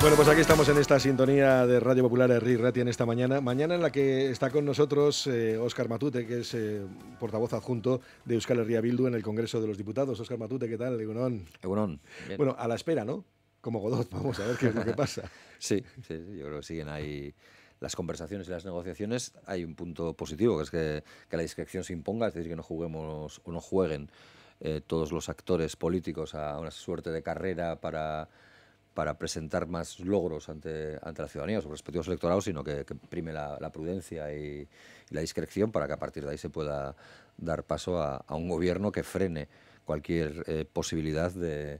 Bueno, pues aquí estamos en esta sintonía de Radio Popular Herri Rati en esta mañana. Mañana en la que está con nosotros eh, Óscar Matute, que es eh, portavoz adjunto de Euskal Herria Bildu en el Congreso de los Diputados. Óscar Matute, ¿qué tal? Egunon. Egunon. Bueno, a la espera, ¿no? Como Godot, vamos a ver qué es lo que pasa. sí, sí, yo creo que siguen ahí las conversaciones y las negociaciones, hay un punto positivo, que es que, la discreción se imponga, es decir, que no juguemos o no jueguen eh, todos los actores políticos a una suerte de carrera para para presentar más logros ante, ante la ciudadanía o sus respectivos electorados, sino que, prime la, prudencia y, la discreción para que a partir de ahí se pueda dar paso a, un gobierno que frene cualquier eh, posibilidad de,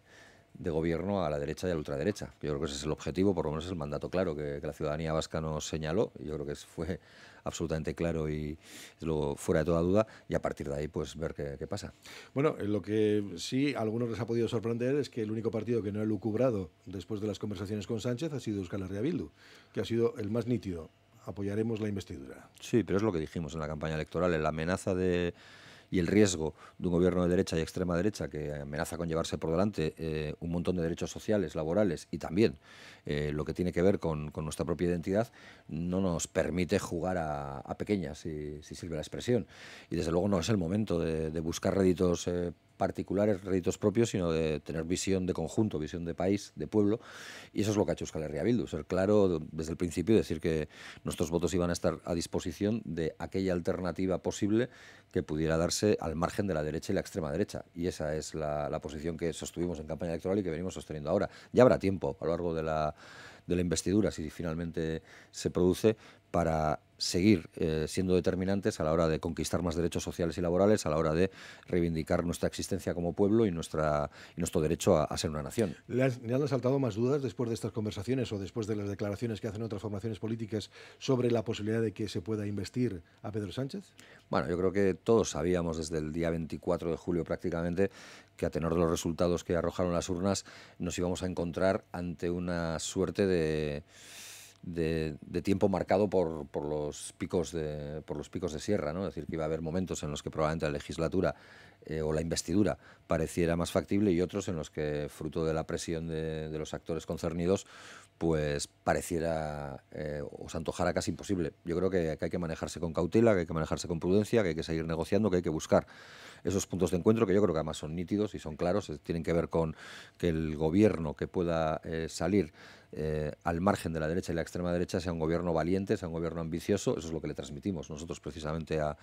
de gobierno a la derecha y a la ultraderecha. Yo creo que ese es el objetivo, por lo menos es el mandato claro que, la ciudadanía vasca nos señaló. Yo creo que fue absolutamente claro y luego fuera de toda duda. Y a partir de ahí, pues ver qué, pasa. Bueno, eh, lo que sí a algunos les ha podido sorprender es que el único partido que no ha lucubrado después de las conversaciones con Sánchez ha sido Euskal Herria Bildu, que ha sido el más nítido. Apoyaremos la investidura. Sí, pero es lo que dijimos en la campaña electoral, la amenaza de y el riesgo de un gobierno de derecha y extrema derecha que amenaza con llevarse por delante eh, un montón de derechos sociales, laborales y también eh, lo que tiene que ver con, nuestra propia identidad, no nos permite jugar a, pequeñas, si, sirve la expresión. Y desde luego no es el momento de, buscar réditos. Eh, particulares, réditos propios, sino de tener visión de conjunto, visión de país, de pueblo. Y eso es lo que ha hecho Euskal Herria Bildu, ser claro desde el principio decir que nuestros votos iban a estar a disposición de aquella alternativa posible que pudiera darse al margen de la derecha y la extrema derecha. Y esa es la, posición que sostuvimos en campaña electoral y que venimos sosteniendo ahora. Ya habrá tiempo a lo largo de la de la investidura, si finalmente se produce, para seguir eh, siendo determinantes a la hora de conquistar más derechos sociales y laborales, a la hora de reivindicar nuestra existencia como pueblo y, nuestro derecho a, ser una nación. ¿Le, han saltado más dudas después de estas conversaciones o después de las declaraciones que hacen otras formaciones políticas sobre la posibilidad de que se pueda investir a Pedro Sánchez? Bueno, yo creo que todos sabíamos desde el día 24 de julio prácticamente que a tenor de los resultados que arrojaron las urnas nos íbamos a encontrar ante una suerte de de, tiempo marcado por, por, los picos de, por los picos de sierra, ¿no? Es decir, que iba a haber momentos en los que probablemente la legislatura eh, o la investidura pareciera más factible y otros en los que, fruto de la presión de, los actores concernidos, pues pareciera eh, o se antojara casi imposible. Yo creo que, hay que manejarse con cautela, que hay que manejarse con prudencia, que hay que seguir negociando, que hay que buscar esos puntos de encuentro que yo creo que además son nítidos y son claros, tienen que ver con que el gobierno que pueda eh, salir al margen de la derecha y la extrema derecha sea un gobierno valiente, sea un gobierno ambicioso, eso es lo que le transmitimos nosotros precisamente a,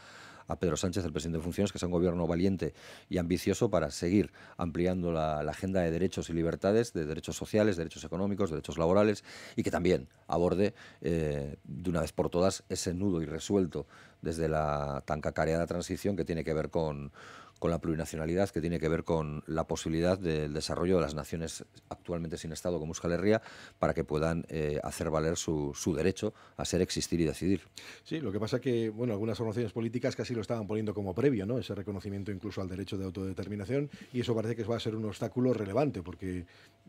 a Pedro Sánchez, el presidente de funciones, que sea un gobierno valiente y ambicioso para seguir ampliando la, agenda de derechos y libertades, de derechos sociales, derechos económicos, derechos laborales, y que también aborde eh, de una vez por todas ese nudo irresuelto desde la tan cacareada transición que tiene que ver con con la plurinacionalidad, que tiene que ver con la posibilidad del desarrollo de las naciones actualmente sin Estado como Euskal Herria para que puedan eh, hacer valer su, derecho a ser, existir y decidir. Sí, lo que pasa que, bueno, algunas organizaciones políticas casi lo estaban poniendo como previo, ¿no? Ese reconocimiento incluso al derecho de autodeterminación y eso parece que va a ser un obstáculo relevante porque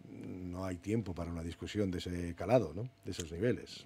no hay tiempo para una discusión de ese calado, ¿no? De esos niveles.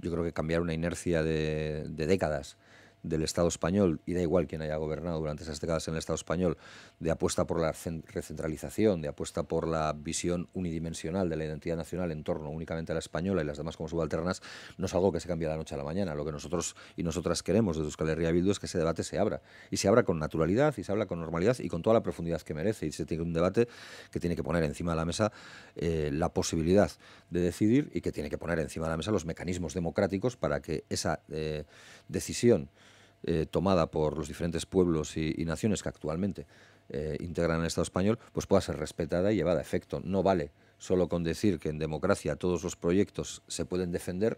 Yo creo que cambiar una inercia de, de décadas del Estado español, y da igual quién haya gobernado durante esas décadas en el Estado español, de apuesta por la recentralización, de apuesta por la visión unidimensional de la identidad nacional en torno únicamente a la española y las demás como subalternas, no es algo que se cambie de la noche a la mañana. Lo que nosotros y nosotras queremos desde Euskal Herria Bildu es que ese debate se abra. Y se abra con naturalidad, y se habla con normalidad y con toda la profundidad que merece. Y se tiene un debate que tiene que poner encima de la mesa eh, la posibilidad de decidir y que tiene que poner encima de la mesa los mecanismos democráticos para que esa eh, decisión eh, tomada por los diferentes pueblos y, naciones que actualmente eh, integran el Estado español, pues pueda ser respetada y llevada a efecto. No vale solo con decir que en democracia todos los proyectos se pueden defender,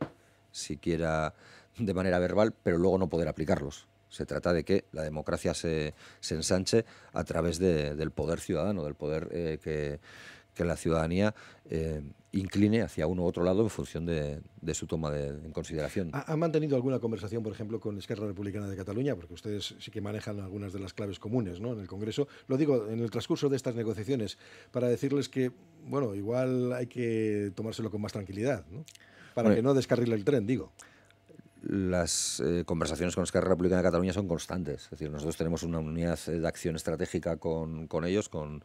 siquiera de manera verbal, pero luego no poder aplicarlos. Se trata de que la democracia se, ensanche a través del poder ciudadano, del poder eh, que, la ciudadanía incline hacia uno u otro lado en función de, su toma de, en consideración. ¿Ha mantenido alguna conversación, por ejemplo, con Esquerra Republicana de Cataluña? Porque ustedes sí que manejan algunas de las claves comunes ¿no? en el Congreso. Lo digo, en el transcurso de estas negociaciones, para decirles que, bueno, igual hay que tomárselo con más tranquilidad, ¿no? para que no descarrile el tren, digo. Las eh, conversaciones con Esquerra Republicana de Cataluña son constantes. Es decir, nosotros tenemos una unidad de acción estratégica con ellos, con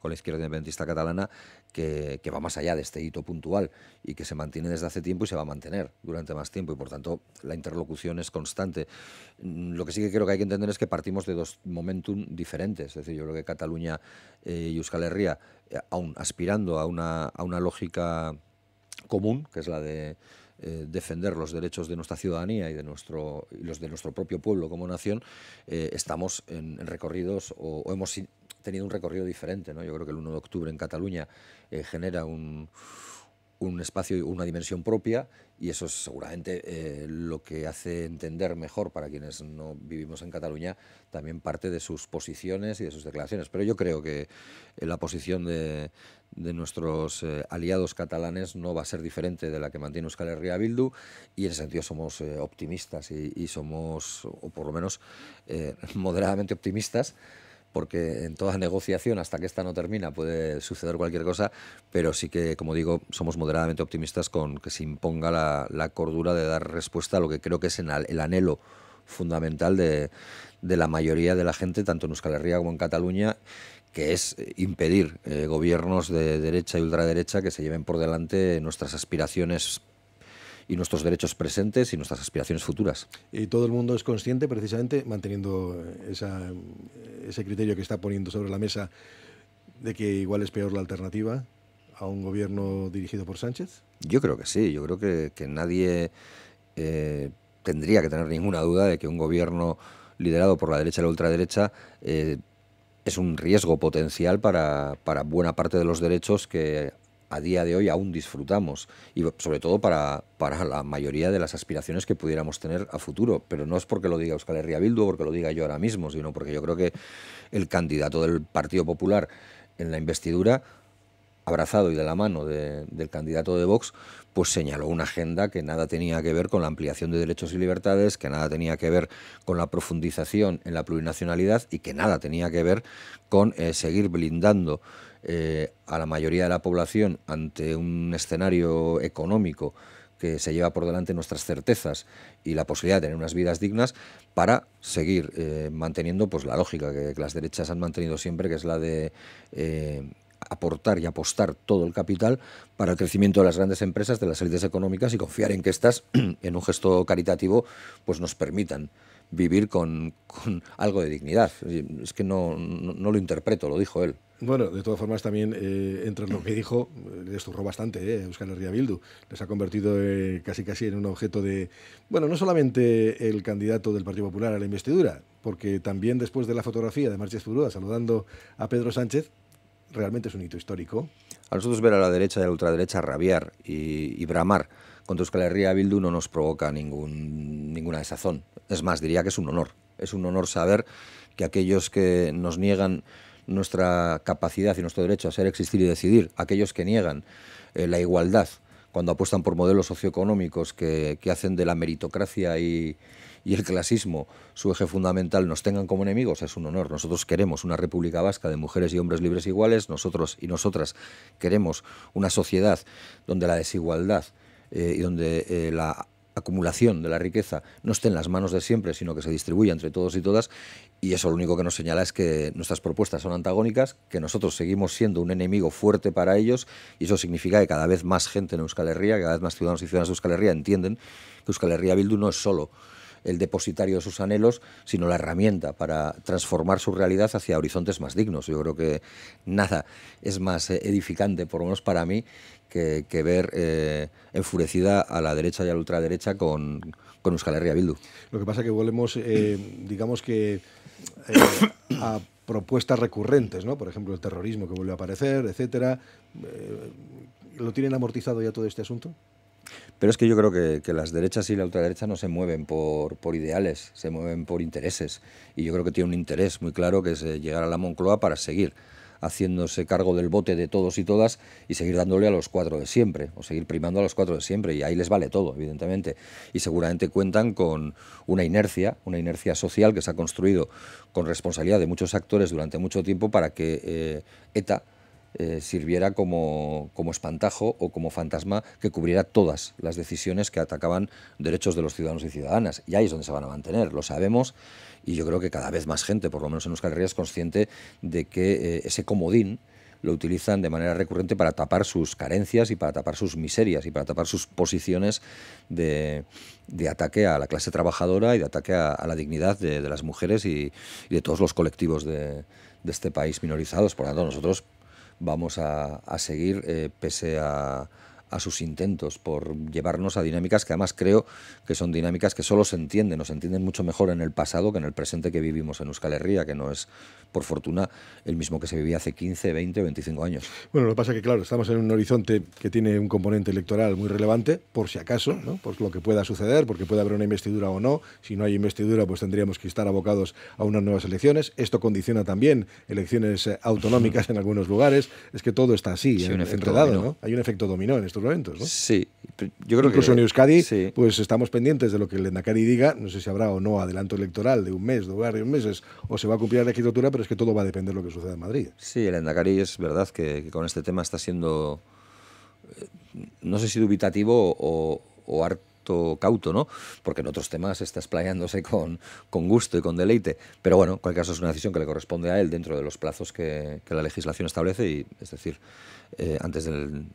con la izquierda independentista catalana que, va más allá de este hito puntual y que se mantiene desde hace tiempo y se va a mantener durante más tiempo y por tanto la interlocución es constante. Mm, lo que sí que creo que hay que entender es que partimos de dos momentum diferentes, es decir, yo creo que Cataluña eh, y Euskal Herria, eh, aún aspirando a una, lógica común, que es la de eh, defender los derechos de nuestra ciudadanía y de nuestro los de nuestro propio pueblo como nación estamos en, recorridos o, hemos tenido un recorrido diferente. ¿no? Yo creo que el 1 de octubre en Cataluña eh, genera un, un espacio una dimensión propia y eso es seguramente eh, lo que hace entender mejor para quienes no vivimos en Cataluña también parte de sus posiciones y de sus declaraciones. Pero yo creo que eh, la posición de, de nuestros aliados catalanes no va a ser diferente de la que mantiene Euskal Herria Bildu y en ese sentido somos optimistas y, y, somos, o por lo menos moderadamente optimistas porque en toda negociación, hasta que esta no termina, puede suceder cualquier cosa, pero sí que, como digo, somos moderadamente optimistas con que se imponga la, cordura de dar respuesta a lo que creo que es el anhelo fundamental de, la mayoría de la gente, tanto en Euskal Herria como en Cataluña, que es eh, impedir eh, gobiernos de derecha y ultraderecha que se lleven por delante nuestras aspiraciones y nuestros derechos presentes y nuestras aspiraciones futuras. Y todo el mundo es consciente, precisamente, manteniendo esa, ese criterio que está poniendo sobre la mesa de que igual es peor la alternativa a un gobierno dirigido por Sánchez? Yo creo que sí, yo creo que, nadie eh, tendría que tener ninguna duda de que un gobierno liderado por la derecha y la ultraderecha eh, es un riesgo potencial para, para, buena parte de los derechos que a día de hoy aún disfrutamos y sobre todo para, para la mayoría de las aspiraciones que pudiéramos tener a futuro. Pero no es porque lo diga Euskal Herria Bildu o porque lo diga yo ahora mismo, sino porque yo creo que el candidato del Partido Popular en la investidura abrazado y de la mano del candidato de Vox, pues señaló una agenda que nada tenía que ver con la ampliación de derechos y libertades, que nada tenía que ver con la profundización en la plurinacionalidad y que nada tenía que ver con eh, seguir blindando eh, a la mayoría de la población ante un escenario económico que se lleva por delante nuestras certezas y la posibilidad de tener unas vidas dignas para seguir eh, manteniendo pues la lógica que, las derechas han mantenido siempre, que es la de eh, aportar y apostar todo el capital para el crecimiento de las grandes empresas, de las élites económicas y confiar en que estas, en un gesto caritativo, pues nos permitan vivir con, algo de dignidad. Es que no, lo interpreto, lo dijo él. Bueno, de todas formas también eh, entre lo que dijo, le bastante eh, Euskal Herria Bildu. Les ha convertido eh, casi casi en un objeto de, bueno, no solamente el candidato del Partido Popular a la investidura, porque también después de la fotografía de Marches Zurúa saludando a Pedro Sánchez, realmente es un hito histórico. A nosotros ver a la derecha y a la ultraderecha rabiar y bramar contra Euskal Herria Bildu no nos provoca ningún, ninguna desazón. Es más, diría que es un honor. Es un honor saber que aquellos que nos niegan nuestra capacidad y nuestro derecho a ser, existir y decidir, aquellos que niegan eh, la igualdad, cuando apuestan por modelos socioeconómicos que, hacen de la meritocracia y, el clasismo su eje fundamental, nos tengan como enemigos, es un honor. Nosotros queremos una República Vasca de mujeres y hombres libres e iguales, nosotros y nosotras queremos una sociedad donde la desigualdad eh, y donde eh, la acumulación de la riqueza no esté en las manos de siempre, sino que se distribuya entre todos y todas. Y eso lo único que nos señala es que nuestras propuestas son antagónicas, que nosotros seguimos siendo un enemigo fuerte para ellos, y eso significa que cada vez más gente en Euskal Herria, cada vez más ciudadanos y ciudadanas de Euskal Herria entienden que Euskal Herria Bildu no es solo el depositario de sus anhelos, sino la herramienta para transformar su realidad hacia horizontes más dignos. Yo creo que nada es más eh, edificante, por lo menos para mí, que, ver eh, enfurecida a la derecha y a la ultraderecha con, Euskal Herria Bildu. Lo que pasa es que volvemos, eh, digamos que, a propuestas recurrentes, ¿no? Por ejemplo, el terrorismo que vuelve a aparecer, etcétera. ¿Lo tienen amortizado ya todo este asunto? Pero es que yo creo que, las derechas y la ultraderecha no se mueven por, ideales, se mueven por intereses. Y yo creo que tiene un interés muy claro que es eh, llegar a la Moncloa para seguir haciéndose cargo del bote de todos y todas y seguir dándole a los cuatro de siempre, o seguir primando a los cuatro de siempre. Y ahí les vale todo, evidentemente. Y seguramente cuentan con una inercia, una inercia social que se ha construido con responsabilidad de muchos actores durante mucho tiempo para que eh, ETA eh, sirviera como, espantajo o como fantasma que cubriera todas las decisiones que atacaban derechos de los ciudadanos y ciudadanas. Y ahí es donde se van a mantener, lo sabemos, y yo creo que cada vez más gente, por lo menos en Euskal Herria, es consciente de que eh, ese comodín lo utilizan de manera recurrente para tapar sus carencias y para tapar sus miserias y para tapar sus posiciones de, ataque a la clase trabajadora y de ataque a, la dignidad de, las mujeres y, de todos los colectivos de, de este país minorizados. Por lo tanto, nosotros vamos a, a seguir eh, pese a a sus intentos por llevarnos a dinámicas que además creo que son dinámicas que solo se entienden, nos entienden mucho mejor en el pasado que en el presente que vivimos en Euskal Herria, que no es, por fortuna, el mismo que se vivía hace 15, 20 o 25 años. Bueno, lo que pasa que, claro, estamos en un horizonte que tiene un componente electoral muy relevante, por si acaso, por lo que pueda suceder, porque puede haber una investidura o no. Si no hay investidura, pues tendríamos que estar abocados a unas nuevas elecciones. Esto condiciona también elecciones eh, autonómicas en algunos lugares. Es que todo está así, Hay un efecto dominó en esto Sí, yo creo Incluso en Euskadi, pues estamos pendientes de lo que el Endacari diga. No sé si habrá o no adelanto electoral de un mes, de varios meses, o se va a cumplir la legislatura, pero es que todo va a depender de lo que suceda en Madrid. Sí, el Endacari es verdad que, con este tema está siendo, eh, no sé si dubitativo o, harto cauto, ¿no? Porque en otros temas está explayándose con, con gusto y con deleite. Pero bueno, en cualquier caso es una decisión que le corresponde a él dentro de los plazos que, la legislación establece y, es decir, eh, antes del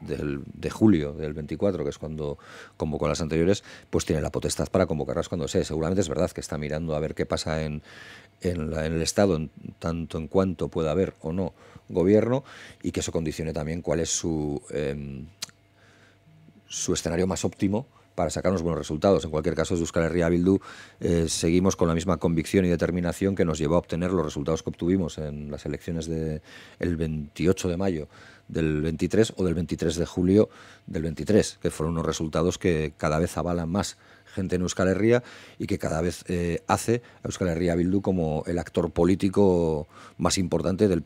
del, de julio del 24, que es cuando convocó las anteriores, pues tiene la potestad para convocarlas cuando sea. Seguramente es verdad que está mirando a ver qué pasa en, el Estado, en, tanto en cuanto pueda haber o no gobierno, y que eso condicione también cuál es su, em, su escenario más óptimo para sacarnos buenos resultados. En cualquier caso, Euskal Herria Bildu eh, seguimos con la misma convicción y determinación que nos llevó a obtener los resultados que obtuvimos en las elecciones del 28 de mayo del 23 o del 23 de julio del 23, que fueron unos resultados que cada vez avalan más gente en Euskal Herria y que cada vez eh, hace a Euskal Herria Bildu como el actor político más importante del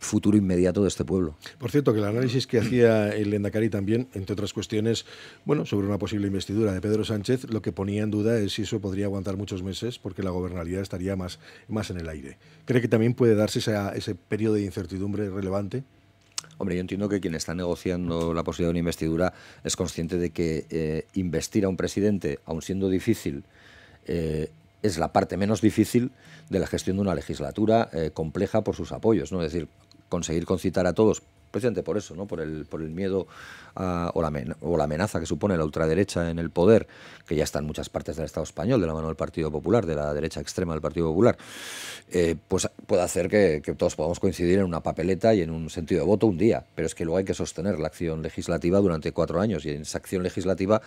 futuro inmediato de este pueblo. Por cierto, que el análisis que hacía el Endacari también, entre otras cuestiones, bueno, sobre una posible investidura de Pedro Sánchez, lo que ponía en duda es si eso podría aguantar muchos meses porque la gobernabilidad estaría más, más en el aire. ¿Cree que también puede darse ese periodo de incertidumbre relevante? Hombre, yo entiendo que quien está negociando la posibilidad de una investidura es consciente de que eh, investir a un presidente, aun siendo difícil, eh, es la parte menos difícil de la gestión de una legislatura eh, compleja por sus apoyos. ¿no? Es decir, conseguir concitar a todos precisamente por eso, ¿no? por, el, por el miedo o, la, o, la amenaza que supone la ultraderecha en el poder, que ya está en muchas partes del Estado español, de la mano del Partido Popular, de la derecha extrema del Partido Popular, eh, pues puede hacer que, todos podamos coincidir en una papeleta y en un sentido de voto un día, pero es que luego hay que sostener la acción legislativa durante cuatro años y en esa acción legislativa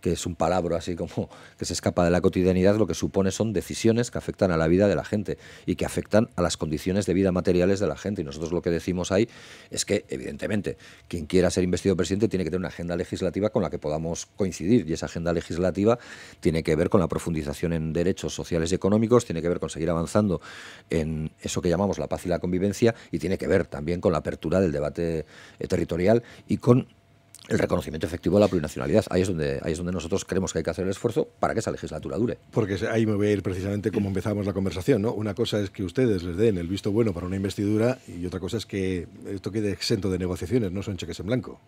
que es un palabra así como que se escapa de la cotidianidad, lo que supone son decisiones que afectan a la vida de la gente y que afectan a las condiciones de vida materiales de la gente. Y nosotros lo que decimos ahí es que evidentemente, quien quiera ser investido presidente tiene que tener una agenda legislativa con la que podamos coincidir. Y esa agenda legislativa tiene que ver con la profundización en derechos sociales y económicos, tiene que ver con seguir avanzando en eso que llamamos la paz y la convivencia, y tiene que ver también con la apertura del debate eh, territorial y con el reconocimiento efectivo de la plurinacionalidad. Ahí es, donde, ahí es donde nosotros creemos que hay que hacer el esfuerzo para que esa legislatura dure. Porque ahí me voy a ir precisamente como empezamos la conversación, ¿no? Una cosa es que ustedes les den el visto bueno para una investidura y otra cosa es que esto quede exento de negociaciones, no son cheques en blanco.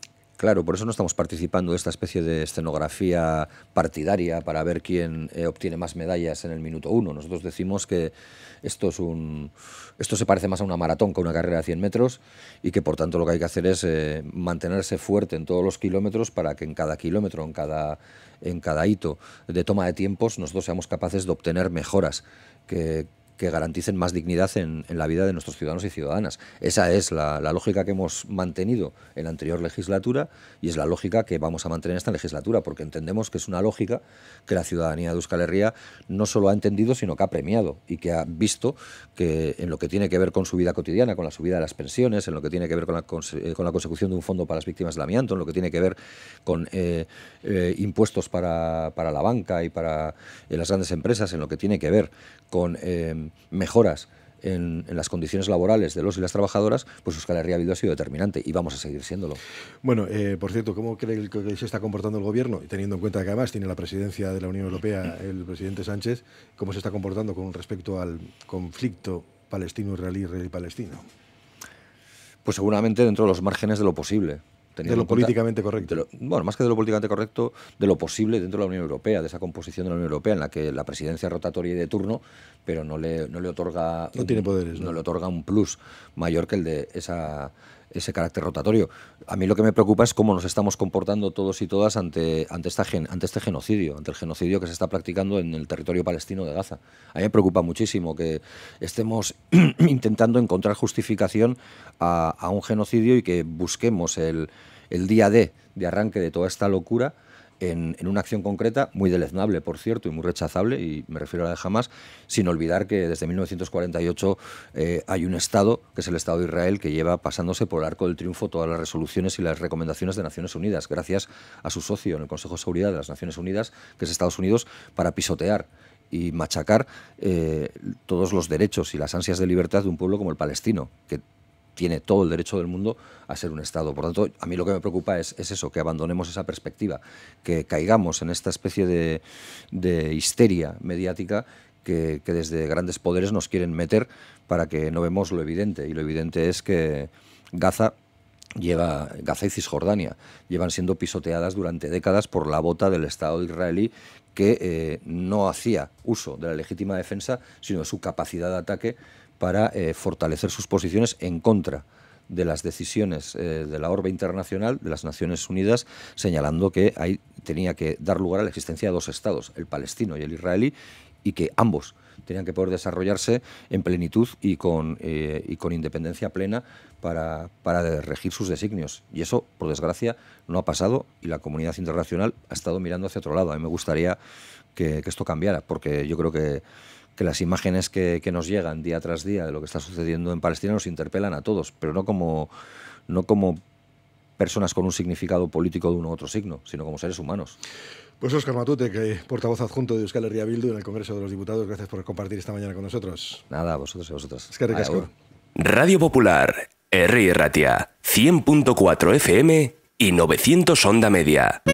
Claro, por eso no estamos participando de esta especie de escenografía partidaria para ver quién eh, obtiene más medallas en el minuto uno. Nosotros decimos que esto, es un, esto se parece más a una maratón que a una carrera de 100 metros y que por tanto lo que hay que hacer es eh, mantenerse fuerte en todos los kilómetros para que en cada kilómetro, en cada, en cada hito de toma de tiempos, nosotros seamos capaces de obtener mejoras que que garanticen más dignidad en, la vida de nuestros ciudadanos y ciudadanas. Esa es la, lógica que hemos mantenido en la anterior legislatura y es la lógica que vamos a mantener en esta legislatura, porque entendemos que es una lógica que la ciudadanía de Euskal Herria no solo ha entendido, sino que ha premiado y que ha visto que en lo que tiene que ver con su vida cotidiana, con la subida de las pensiones, en lo que tiene que ver con la, eh, consecución de un fondo para las víctimas del amianto, en lo que tiene que ver con eh, eh, impuestos para, la banca y para las grandes empresas, en lo que tiene que ver con mejoras en, las condiciones laborales de los y las trabajadoras, pues Euskal Herria ha sido determinante y vamos a seguir siéndolo. Bueno, eh, por cierto, ¿cómo cree que se está comportando el gobierno? Y teniendo en cuenta que además tiene la presidencia de la Unión Europea el presidente Sánchez, ¿cómo se está comportando con respecto al conflicto palestino-israelí-israelí-palestino? Pues seguramente dentro de los márgenes de lo posible de lo políticamente correcto. bueno, más que de lo políticamente correcto, de lo posible dentro de la Unión Europea, de esa composición de la Unión Europea en la que la presidencia rotatoria y de turno, pero no le, no le otorga. No tiene poderes. no le otorga un plus mayor que el de esa ese carácter rotatorio. A mí lo que me preocupa es cómo nos estamos comportando todos y todas ante, ante, esta gen, ante este genocidio, ante el genocidio que se está practicando en el territorio palestino de Gaza. A mí me preocupa muchísimo que estemos intentando encontrar justificación a, un genocidio y que busquemos el, el día de arranque de toda esta locura en, una acción concreta, muy deleznable, por cierto, y muy rechazable, y me refiero a la de Hamas, sin olvidar que desde 1948 eh, hay un Estado, que es el Estado de Israel, que lleva pasándose por el arco del triunfo todas las resoluciones y las recomendaciones de Naciones Unidas, gracias a su socio en el Consejo de Seguridad de las Naciones Unidas, que es Estados Unidos, para pisotear y machacar eh, todos los derechos y las ansias de libertad de un pueblo como el palestino, que tiene todo el derecho del mundo a ser un Estado. Por lo tanto, a mí lo que me preocupa es, eso, que abandonemos esa perspectiva, que caigamos en esta especie de, histeria mediática que, desde grandes poderes nos quieren meter para que no vemos lo evidente. Y lo evidente es que Gaza lleva Gaza y Cisjordania llevan siendo pisoteadas durante décadas por la bota del Estado israelí que eh, no hacía uso de la legítima defensa, sino de su capacidad de ataque para eh, fortalecer sus posiciones en contra de las decisiones eh, de la orbe internacional de las Naciones Unidas, señalando que ahí tenía que dar lugar a la existencia de dos estados, el palestino y el israelí, y que ambos tenían que poder desarrollarse en plenitud y con, eh, independencia plena para, regir sus designios. Y eso, por desgracia, no ha pasado y la comunidad internacional ha estado mirando hacia otro lado. A mí me gustaría que esto cambiara, porque yo creo que que las imágenes que, nos llegan día tras día de lo que está sucediendo en Palestina nos interpelan a todos, pero no como, no como personas con un significado político de uno u otro signo, sino como seres humanos. Pues Oscar Matute, que portavoz adjunto de Euskal Herria Bildu en el Congreso de los Diputados, gracias por compartir esta mañana con nosotros. Nada, vosotros y a vosotras. Radio Popular, R. Ratia, 100.4 FM y 900 Onda Media.